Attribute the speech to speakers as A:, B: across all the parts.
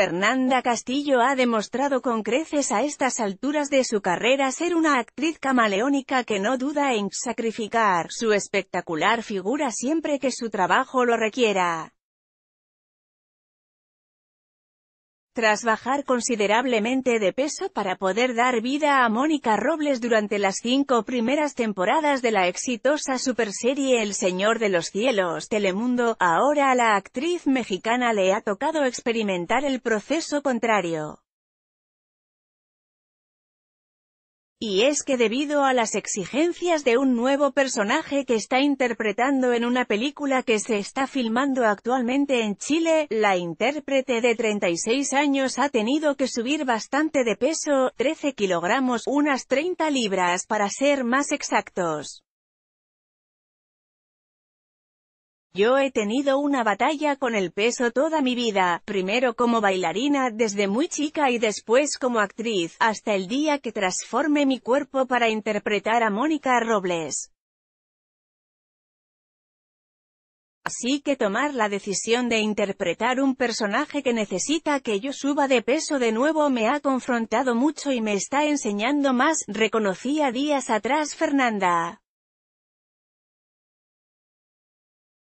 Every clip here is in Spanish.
A: Fernanda Castillo ha demostrado con creces a estas alturas de su carrera ser una actriz camaleónica que no duda en sacrificar su espectacular figura siempre que su trabajo lo requiera. Tras bajar considerablemente de peso para poder dar vida a Mónica Robles durante las cinco primeras temporadas de la exitosa superserie El Señor de los Cielos Telemundo, ahora a la actriz mexicana le ha tocado experimentar el proceso contrario. Y es que debido a las exigencias de un nuevo personaje que está interpretando en una película que se está filmando actualmente en Chile, la intérprete de 36 años ha tenido que subir bastante de peso, 13 kilogramos, unas 30 libras para ser más exactos. Yo he tenido una batalla con el peso toda mi vida, primero como bailarina desde muy chica y después como actriz, hasta el día que transforme mi cuerpo para interpretar a Mónica Robles. Así que tomar la decisión de interpretar un personaje que necesita que yo suba de peso de nuevo me ha confrontado mucho y me está enseñando más, reconocía días atrás Fernanda.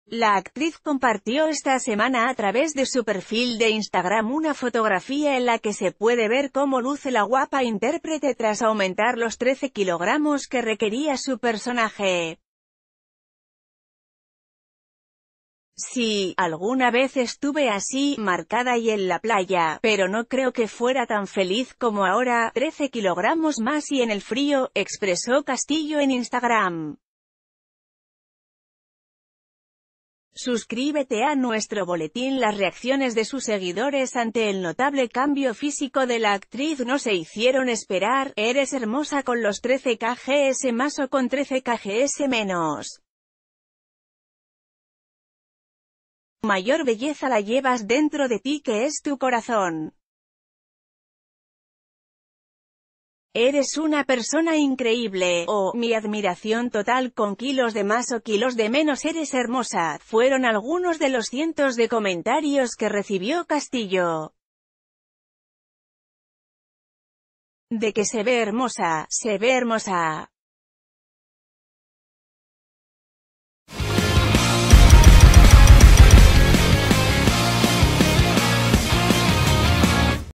A: La actriz compartió esta semana a través de su perfil de Instagram una fotografía en la que se puede ver cómo luce la guapa intérprete tras aumentar los 13 kilogramos que requería su personaje. Sí, alguna vez estuve así, marcada y en la playa, pero no creo que fuera tan feliz como ahora, 13 kilogramos más y en el frío, expresó Castillo en Instagram. Suscríbete a nuestro boletín Las reacciones de sus seguidores ante el notable cambio físico de la actriz no se hicieron esperar, eres hermosa con los 13 kgs más o con 13 kgs menos. Mayor belleza la llevas dentro de ti que es tu corazón. Eres una persona increíble, o, oh, mi admiración total con kilos de más o kilos de menos eres hermosa, fueron algunos de los cientos de comentarios que recibió Castillo. De que se ve hermosa, se ve hermosa.